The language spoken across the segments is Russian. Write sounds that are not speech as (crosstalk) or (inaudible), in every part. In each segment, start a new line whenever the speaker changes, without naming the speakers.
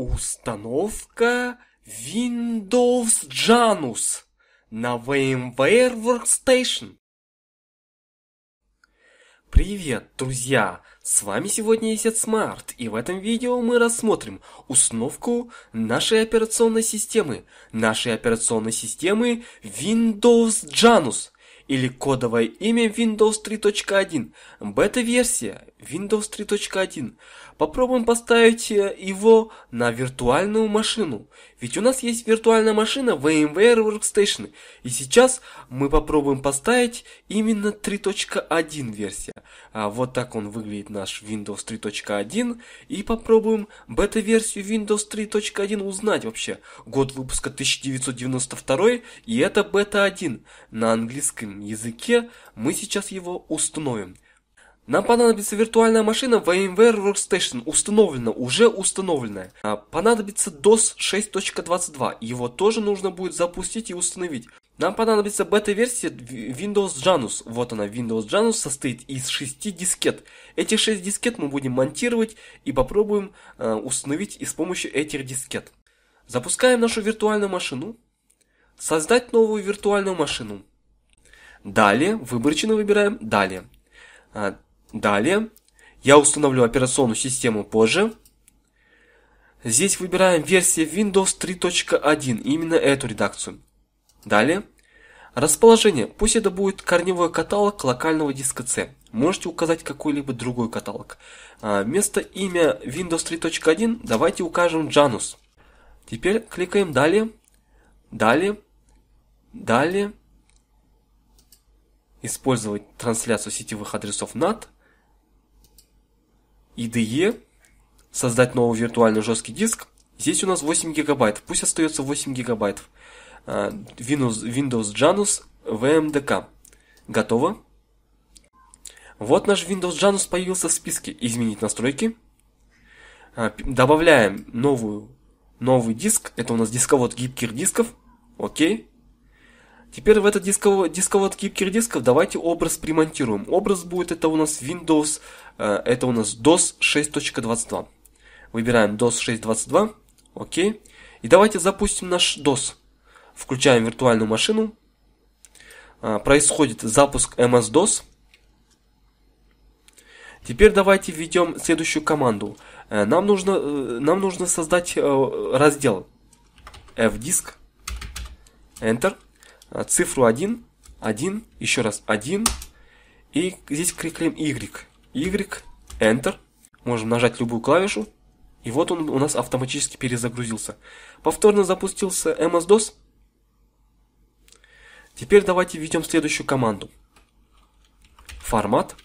Установка Windows Janus на VMware Workstation. Привет, друзья! С вами сегодня Есет Смарт, и в этом видео мы рассмотрим установку нашей операционной системы, нашей операционной системы Windows Janus, или кодовое имя Windows 3.1, бета-версия Windows 3.1, Попробуем поставить э, его на виртуальную машину. Ведь у нас есть виртуальная машина VMware Workstation. И сейчас мы попробуем поставить именно 3.1 версия. А вот так он выглядит наш Windows 3.1. И попробуем бета-версию Windows 3.1 узнать вообще. Год выпуска 1992 и это бета-1. На английском языке мы сейчас его установим. Нам понадобится виртуальная машина VMware Workstation, установлена уже установленная. А, понадобится DOS 6.22, его тоже нужно будет запустить и установить. Нам понадобится бета-версия Windows Janus. Вот она, Windows Janus состоит из 6 дискет. Эти 6 дискет мы будем монтировать и попробуем э, установить и с помощью этих дискет. Запускаем нашу виртуальную машину. Создать новую виртуальную машину. Далее, выборочно выбираем «Далее». А, Далее, я установлю операционную систему позже. Здесь выбираем версию Windows 3.1, именно эту редакцию. Далее, расположение, пусть это будет корневой каталог локального диска C. Можете указать какой-либо другой каталог. А вместо имя Windows 3.1 давайте укажем Janus. Теперь кликаем далее, далее, далее. Использовать трансляцию сетевых адресов NAT – IDE, создать новый виртуальный жесткий диск. Здесь у нас 8 гигабайт, пусть остается 8 гигабайт. А, Windows, Windows Janus VMDK. Готово. Вот наш Windows Janus появился в списке «Изменить настройки». А, добавляем новую, новый диск, это у нас дисковод гибких дисков, окей. Теперь в этот дисковод, дисковод кипкер дисков давайте образ примонтируем. Образ будет это у нас Windows, э, это у нас DOS 6.22. Выбираем DOS 6.22, окей. И давайте запустим наш DOS. Включаем виртуальную машину. А, происходит запуск MS-DOS. Теперь давайте введем следующую команду. Э, нам нужно, э, нам нужно создать раздел F-диск. Enter. А, цифру 1, 1, еще раз 1, и здесь кликаем Y, Y, Enter, можем нажать любую клавишу, и вот он у нас автоматически перезагрузился. Повторно запустился MS-DOS. Теперь давайте введем следующую команду. Формат.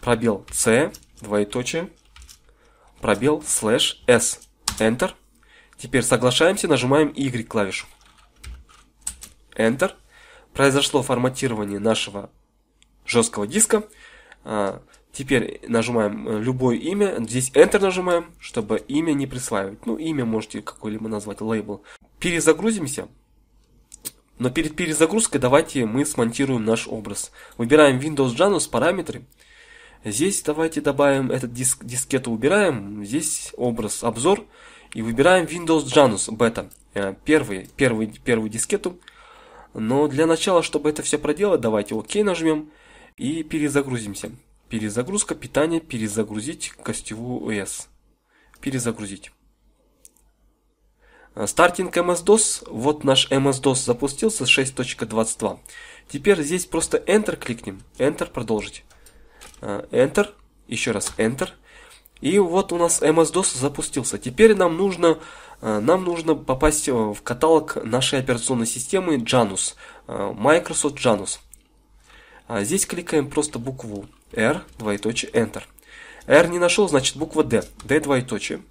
Пробел C, двоеточие. Пробел слэш S. Enter. Теперь соглашаемся, нажимаем Y клавишу. Enter, произошло форматирование нашего жесткого диска. А, теперь нажимаем э, любое имя, здесь Enter нажимаем, чтобы имя не присваивать. Ну, имя можете какой либо назвать, лейбл. Перезагрузимся. Но перед перезагрузкой давайте мы смонтируем наш образ. Выбираем Windows Janus, параметры. Здесь давайте добавим этот диск, дискету убираем. Здесь образ, обзор. И выбираем Windows Janus, Beta э, Первый, первый, первую дискету. Но для начала, чтобы это все проделать, давайте ОК нажмем и перезагрузимся. Перезагрузка, питания. перезагрузить гостевую ОС. Перезагрузить. А, стартинг MS-DOS. Вот наш MS-DOS запустился 6.22. Теперь здесь просто Enter кликнем. Enter продолжить. А, Enter. Еще раз Enter. И вот у нас MS-DOS запустился. Теперь нам нужно, э, нам нужно попасть э, в каталог нашей операционной системы Janus, э, Microsoft Janus. А здесь кликаем просто букву R, двоеточие, Enter. R не нашел, значит буква D, D двоеточие.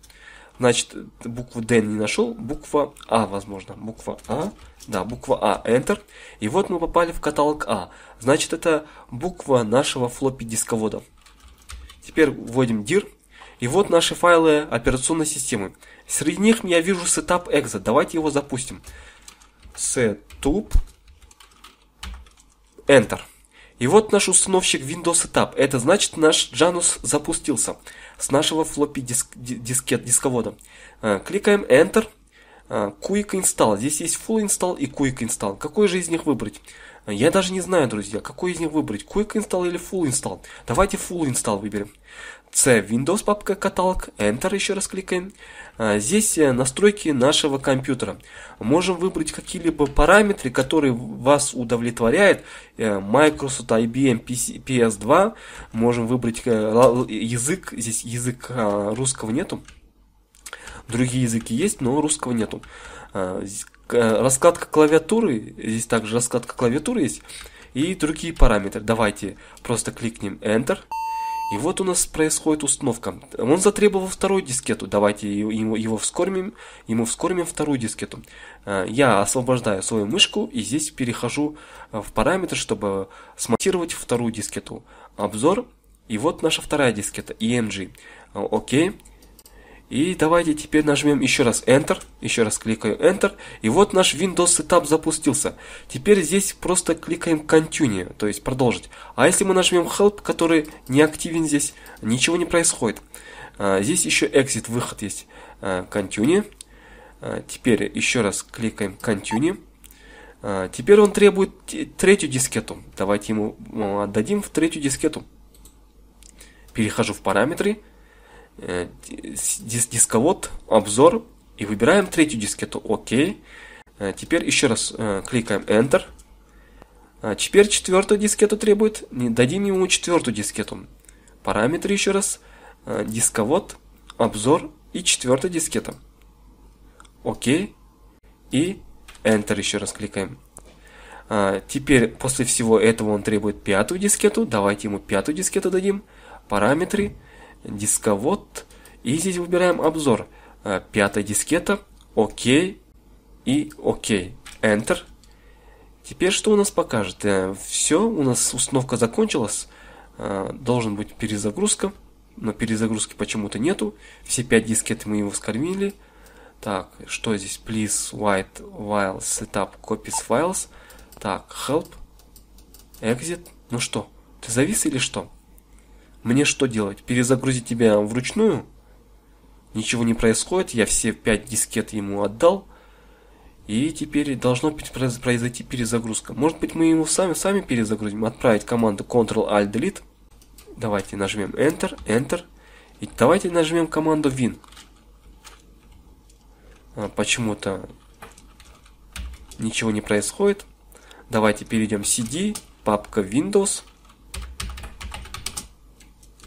Значит, букву D не нашел, буква А, возможно, буква А, да, буква А, Enter. И вот мы попали в каталог А. Значит, это буква нашего флоппи дисковода. Теперь вводим dir и вот наши файлы операционной системы. Среди них я вижу setup exe. Давайте его запустим. setup enter. И вот наш установщик Windows Setup. Это значит наш Janus запустился с нашего флоппи диск, дискет, дисковода. А, кликаем Enter. А, quick Install. Здесь есть Full Install и Quick Install. Какой же из них выбрать? А, я даже не знаю, друзья, какой из них выбрать. Quick Install или Full Install? Давайте Full Install выберем. C Windows папка каталог, Enter еще раз кликаем. А, здесь э, настройки нашего компьютера. Можем выбрать какие-либо параметры, которые вас удовлетворяют. Э, Microsoft, IBM, PS2. Можем выбрать э, язык. Здесь язык а, русского нету. Другие языки есть, но русского нету. А, раскладка клавиатуры. Здесь также раскладка клавиатуры есть. И другие параметры. Давайте просто кликнем Enter. И вот у нас происходит установка. Он затребовал вторую дискету. Давайте его, его вскормим, ему вскормим вторую дискету. Э, я освобождаю свою мышку и здесь перехожу э, в параметры, чтобы смонтировать вторую дискету. Обзор. И вот наша вторая дискета, EMG. Э, окей. И давайте теперь нажмем еще раз Enter, еще раз кликаю Enter, и вот наш Windows Setup запустился. Теперь здесь просто кликаем Continue, то есть продолжить. А если мы нажмем Help, который не активен здесь, ничего не происходит. А, здесь еще Exit, выход есть. А, continue. А, теперь еще раз кликаем Continue. Теперь он требует третью дискету. Давайте ему отдадим в третью дискету. Перехожу в параметры. Э, дис дисковод, обзор и выбираем третью дискету ОК. Э, теперь еще раз э, кликаем Enter. А теперь четвертую дискету требует, дадим ему четвертую дискету. Параметры еще раз, дисковод, обзор и четвертая дискета. Окей. И Enter еще раз кликаем. А, теперь после всего этого он требует пятую дискету. Давайте ему пятую дискету дадим. Параметры дисковод. И здесь выбираем обзор. Э, пятая дискета. ОК И ОК Enter. Теперь что у нас покажет? Э, Все, у нас установка закончилась. Э, должен быть перезагрузка. Но перезагрузки почему-то нету. Все пять дискет мы его скормили. Так, что здесь? Please white while setup copies files. Так, help. Exit. Ну что, ты завис или что? Мне что делать? Перезагрузить тебя вручную? Ничего не происходит, я все пять дискет ему отдал. И теперь должно произойти перезагрузка. Может быть мы его сами, сами перезагрузим, отправить команду Ctrl-Alt-Delete. Давайте нажмем Enter, Enter. И давайте нажмем команду Win. А, Почему-то ничего не происходит. Давайте перейдем CD, папка Windows.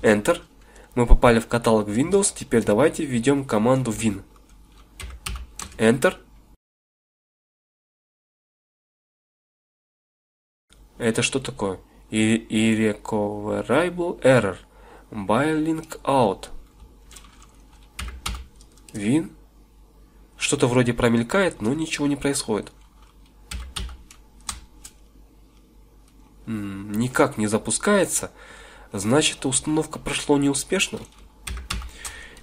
Enter. Мы попали в каталог Windows, теперь давайте введем команду win. Enter. Это что такое? Irrecoverable error. By out. Win. Что-то вроде промелькает, но ничего не происходит. Никак не запускается значит установка прошла неуспешно.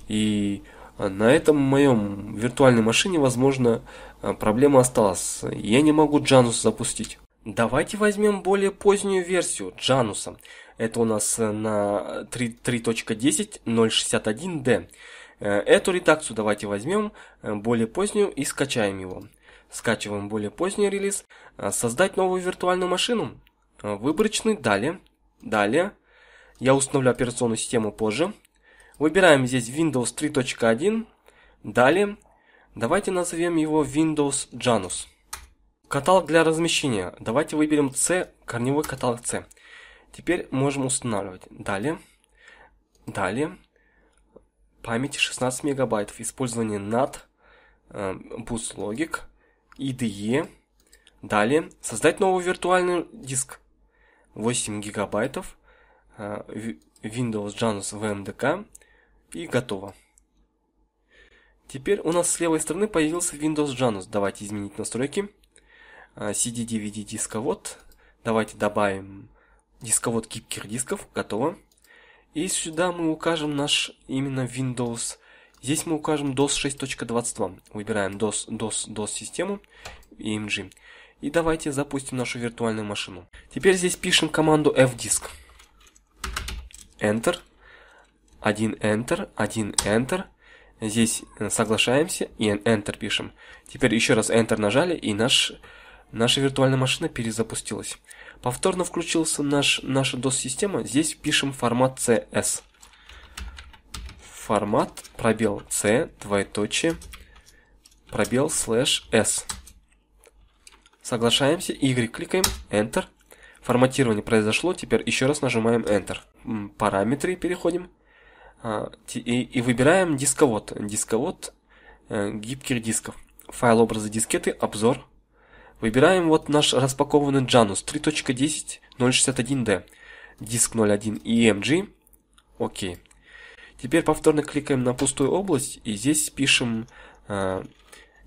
И а, на этом моем виртуальной машине, возможно, а, проблема осталась. Я не могу Джанус запустить. Давайте возьмем более позднюю версию Джануса. Это у нас э, на 3.10.061D. Э, эту редакцию давайте возьмем э, более позднюю и скачаем его. Скачиваем более поздний релиз. Создать новую виртуальную машину. Выборочный. Далее. Далее. Я установлю операционную систему позже. Выбираем здесь Windows 3.1. Далее, давайте назовем его Windows Janus. Каталог для размещения. Давайте выберем C, корневой каталог C. Теперь можем устанавливать. Далее. Далее. Память 16 мегабайтов. Использование NAT. Э, Boost BootLogic. IDE. Далее. Создать новый виртуальный диск. 8 гигабайтов. Э, Windows Janus VMDK и готово. Теперь у нас с левой стороны появился Windows Janus. Давайте изменить настройки. Э, CD, DVD, дисковод. Давайте добавим дисковод гибких дисков. Готово. И сюда мы укажем наш именно Windows. Здесь мы укажем DOS 6.22. Выбираем DOS, DOS, DOS систему и MG. И давайте запустим нашу виртуальную машину. Теперь здесь пишем команду fdisk. Enter, один Enter, один Enter. Здесь э, соглашаемся и Enter пишем. Теперь еще раз Enter нажали и наш, наша виртуальная машина перезапустилась. Повторно включился наш, наша DOS-система. Здесь пишем формат CS. Формат, пробел C, двоеточие, пробел слэш S. Соглашаемся, Y кликаем, Enter. Форматирование произошло, теперь еще раз нажимаем Enter. Параметры переходим а, и, и выбираем дисковод. Дисковод э, гибких дисков. Файл образа дискеты, обзор. Выбираем вот наш распакованный Janus 3.10.061D. Диск 01 EMG. Окей. Теперь повторно кликаем на пустую область и здесь пишем э,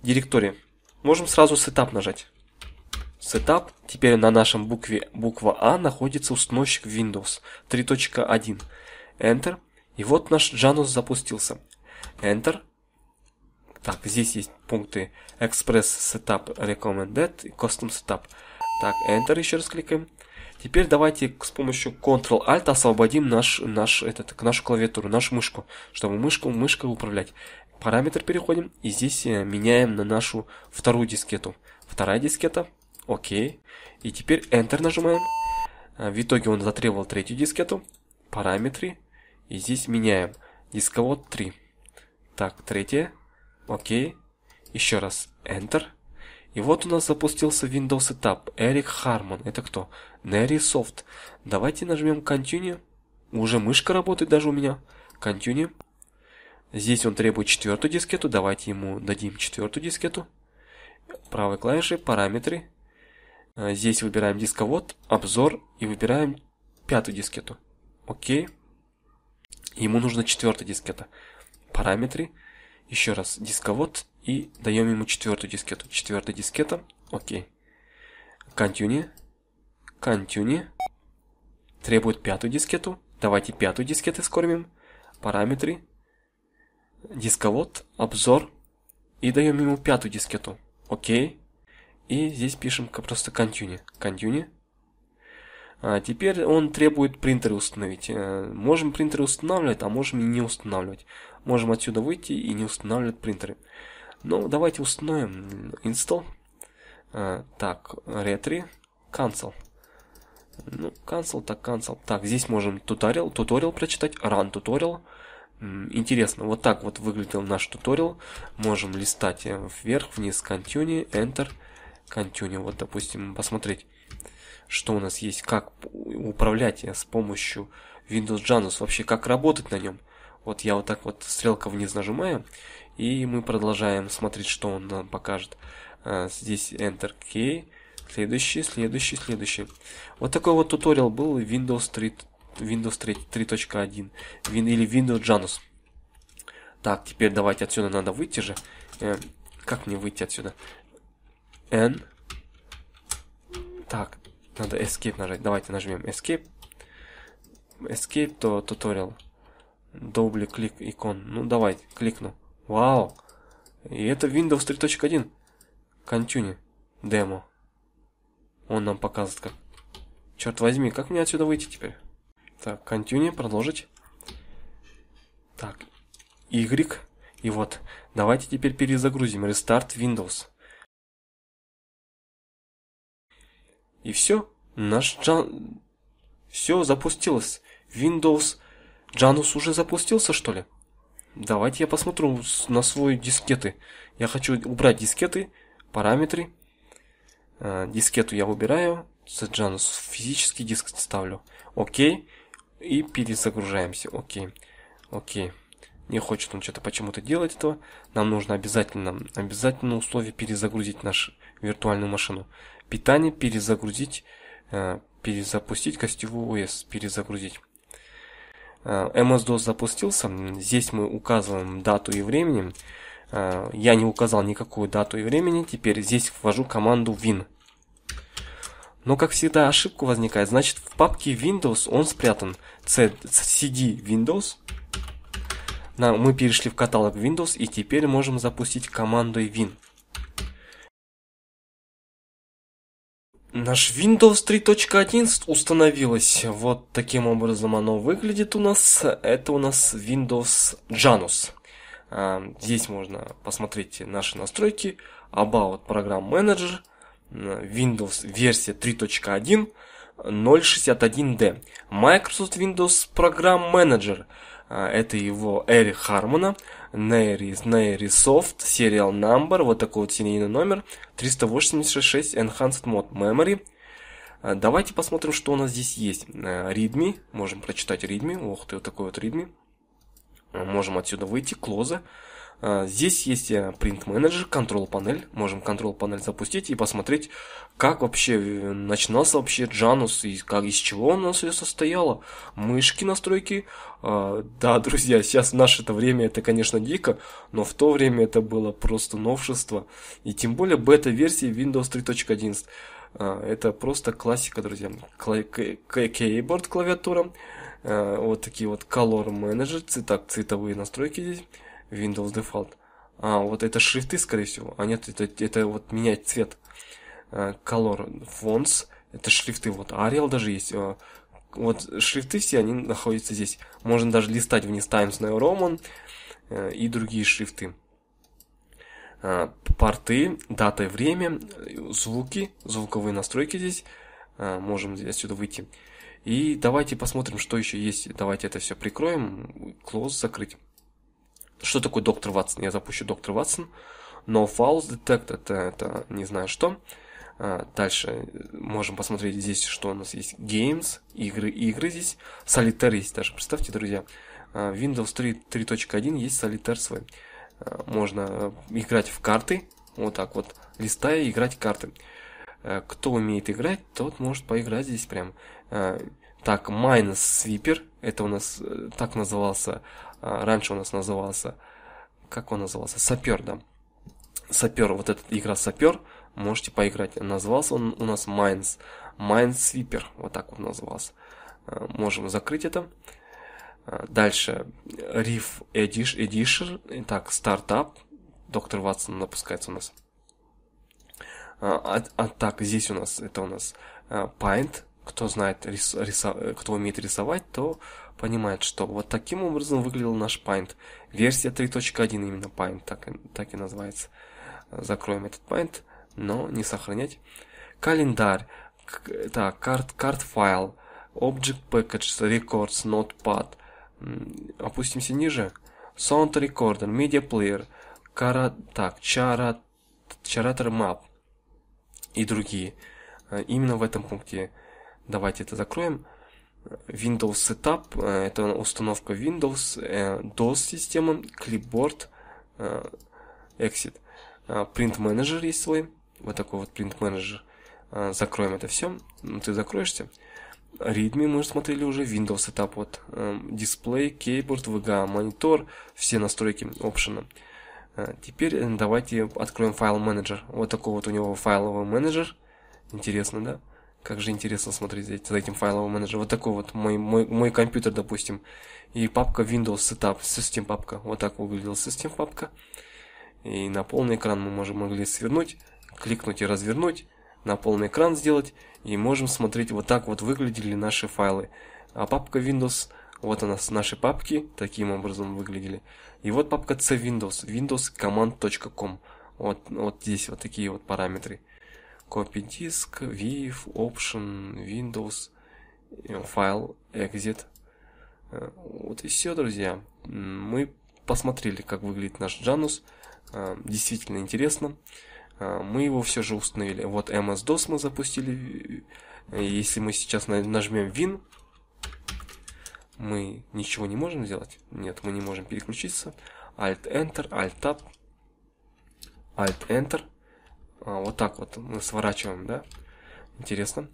директорию. Можем сразу Setup нажать. Setup Теперь на нашем букве буква А находится установщик Windows 3.1. Enter. И вот наш Janus запустился. Enter. Так, здесь есть пункты Express Setup Recommended и Custom Setup. Так, Enter еще раз кликаем. Теперь давайте с помощью Ctrl-Alt освободим наш, наш, этот, нашу клавиатуру, нашу мышку, чтобы мышку, мышкой управлять. Параметр переходим и здесь э, меняем на нашу вторую дискету. Вторая дискета Окей. И теперь Enter нажимаем. А, в итоге он затребовал третью дискету. Параметры. И здесь меняем. Дисковод 3. Так, третье. Окей. Еще раз Enter. И вот у нас запустился Windows Setup. Эрик Хармон. Это кто? Neri Soft. Давайте нажмем Continue. Уже мышка работает даже у меня. Continue. Здесь он требует четвертую дискету. Давайте ему дадим четвертую дискету. Правой клавишей параметры. Э, здесь выбираем дисковод, обзор и выбираем пятую дискету. Окей. Ему нужна четвертая дискета. Параметры. Еще раз дисковод и даем ему четвертую дискету. Четвертая дискета. Окей. Continue. Continue. Требует пятую дискету. Давайте пятую дискету скормим. Параметры. Дисковод. Обзор. И даем ему пятую дискету. Окей. И здесь пишем просто continue. Continue. А теперь он требует принтеры установить. Э, можем принтеры устанавливать, а можем и не устанавливать. Можем отсюда выйти и не устанавливать принтеры. Ну, давайте установим install. Э, так, retry, cancel. Ну, cancel, так cancel. Так, здесь можем tutorial, tutorial прочитать, run tutorial. Интересно, вот так вот выглядел наш Tutorial. Можем листать э, вверх, вниз, continue, enter контюне. Вот, допустим, посмотреть, что у нас есть, как управлять э, с помощью Windows Janus, вообще как работать на нем. Вот я вот так вот стрелка вниз нажимаю, и мы продолжаем смотреть, что он нам покажет. Э, здесь Enter Key, следующий, следующий, следующий. Вот такой вот туториал был Windows 3, Windows 3, 3.1 Win, или Windows Janus. Так, теперь давайте отсюда надо выйти же. Э, как мне выйти отсюда? N. Так, надо Escape нажать. Давайте нажмем Escape. Escape то tutorial. Добле клик икон. Ну давайте, кликну. Вау. И это Windows 3.1. Continue. Демо. Он нам показывает как. Черт возьми, как мне отсюда выйти теперь? Так, Continue. продолжить. Так, Y. И вот, давайте теперь перезагрузим. Restart Windows. И все, наш Джан... Все запустилось. Windows... Джанус уже запустился, что ли? Давайте я посмотрю на свои дискеты. Я хочу убрать дискеты, параметры. Э, дискету я убираю. Джанус физический диск ставлю. Окей. И перезагружаемся. Окей. Окей. Не хочет он что-то почему-то делать этого. Нам нужно обязательно, обязательно условие перезагрузить нашу виртуальную машину. Питание перезагрузить, э, перезапустить костевую ОС, перезагрузить. MS-DOS э, запустился, здесь мы указываем дату и времени. Э, я не указал никакую дату и времени, теперь здесь ввожу команду win. Но, как всегда, ошибка возникает. Значит, в папке Windows он спрятан. CD Windows. Мы перешли в каталог Windows и теперь можем запустить командой Win. Наш Windows 3.11 установилось. Вот таким образом оно выглядит у нас. Это у нас Windows Janus. А, здесь можно посмотреть наши настройки. About программ менеджер. Windows версия 3.1 061D. Microsoft Windows программ менеджер. Это его Эри Хармона. Neri, Neri Soft, Serial Number, вот такой вот серийный номер, 386 Enhanced Mod Memory. Э, давайте посмотрим, что у нас здесь есть. Readme, э, можем прочитать Readme, ох ты, вот такой вот Readme. Э, можем отсюда выйти, Close. Э, здесь есть Print Manager, Control панель. Можем Control панель запустить и посмотреть, как вообще э, начинался вообще Janus и как, из чего он у нас ее состояло. Мышки, настройки. Э, да, (laughs) друзья, сейчас в наше это время это, конечно, дико, но в то время это было просто новшество. И тем более бета-версии Windows 3.11. Это просто классика, друзья. Кейборд клавиатура. Вот такие вот color Manager, так, цветовые настройки здесь. Windows Default. А, вот это шрифты, скорее всего. А нет, это, это вот менять цвет. А, Color Fonts. Это шрифты. Вот Arial даже есть. А, вот шрифты все, они находятся здесь. Можно даже листать вниз Times New Roman э, и другие шрифты. А, порты, дата и время, звуки, звуковые настройки здесь. Можем отсюда выйти. И давайте посмотрим, что еще есть. Давайте это все прикроем. Close закрыть. Что такое доктор Ватсон? Я запущу доктор Ватсон. No False детектор. это, это не знаю что. А, дальше э, можем посмотреть здесь, что у нас есть. Games, игры, игры здесь. Solitaire есть даже, представьте, друзья. А, Windows 3.1 есть Solitaire свой. А, можно э, играть в карты, вот так вот, листая, играть карты. Э, кто умеет играть, тот может поиграть здесь прям. Так, Minus Sweeper, это у нас э, так назывался, а, раньше у нас назывался, как он назывался, Сапер, да. Сапер, вот эта игра Сапер, можете поиграть. Назывался он у нас Mines, Mines Sweeper, вот так он назывался. Э, можем закрыть это. Э, дальше Reef эдишер, так, стартап, доктор Ватсон напускается у нас. А, а так, здесь у нас, это у нас Paint, кто знает, рис, риса, кто умеет рисовать, то понимает, что вот таким образом выглядел наш Paint. Версия 3.1 именно Paint, так, так и называется. Закроем этот Paint, но не сохранять. Календарь, так, карт, карт файл, Object Package, Records, Notepad. Опустимся ниже. Sound Recorder, Media Player, Кара, так, Charat, Charater Map и другие. Э, именно в этом пункте Давайте это закроем. Windows Setup, э, это установка Windows, э, DOS-система, Clipboard, э, Exit. Print Manager есть свой, вот такой вот Print Manager. Закроем это все, ну, ты закроешься. Readme мы смотрели уже, Windows Setup, вот, дисплей, кейборд, VGA, монитор, все настройки опшена. Теперь давайте откроем файл менеджер. Вот такой вот у него файловый менеджер. Интересно, да? Как же интересно смотреть за этим файловым менеджером. Вот такой вот мой, мой, мой компьютер, допустим. И папка Windows Setup, System папка. Вот так выглядела System папка. И на полный экран мы можем могли свернуть, кликнуть и развернуть, на полный экран сделать. И можем смотреть, вот так вот выглядели наши файлы. А папка Windows, вот она, наши папки таким образом выглядели. И вот папка C Windows, Windows command.com. Вот, вот здесь вот такие вот параметры. Копий диск, VIF, Option, Windows, э, файл, Exit. Э, вот и все, друзья. Мы посмотрели, как выглядит наш Janus. Э, действительно интересно. Мы его все же установили. Вот MS-DOS мы запустили. Если мы сейчас нажмем Win, мы ничего не можем сделать. Нет, мы не можем переключиться. Alt-Enter, Alt-Tab, Alt-Enter. А, вот так вот мы сворачиваем, да? Интересно.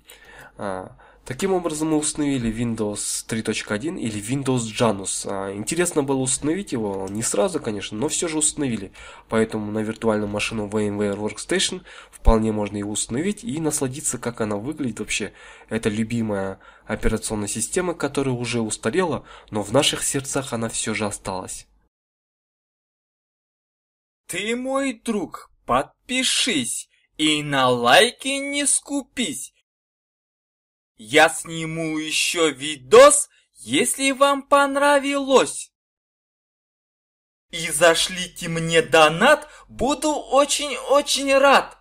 А, таким образом мы установили Windows 3.1 или Windows Janus. А, интересно было установить его, не сразу, конечно, но все же установили. Поэтому на виртуальную машину VMware Workstation вполне можно его установить и насладиться, как она выглядит вообще. Это любимая операционная система, которая уже устарела, но в наших сердцах она все же осталась. «Ты мой друг, подпишись и на лайки не скупись. Я сниму еще видос, если вам понравилось. И зашлите мне донат, буду очень-очень рад.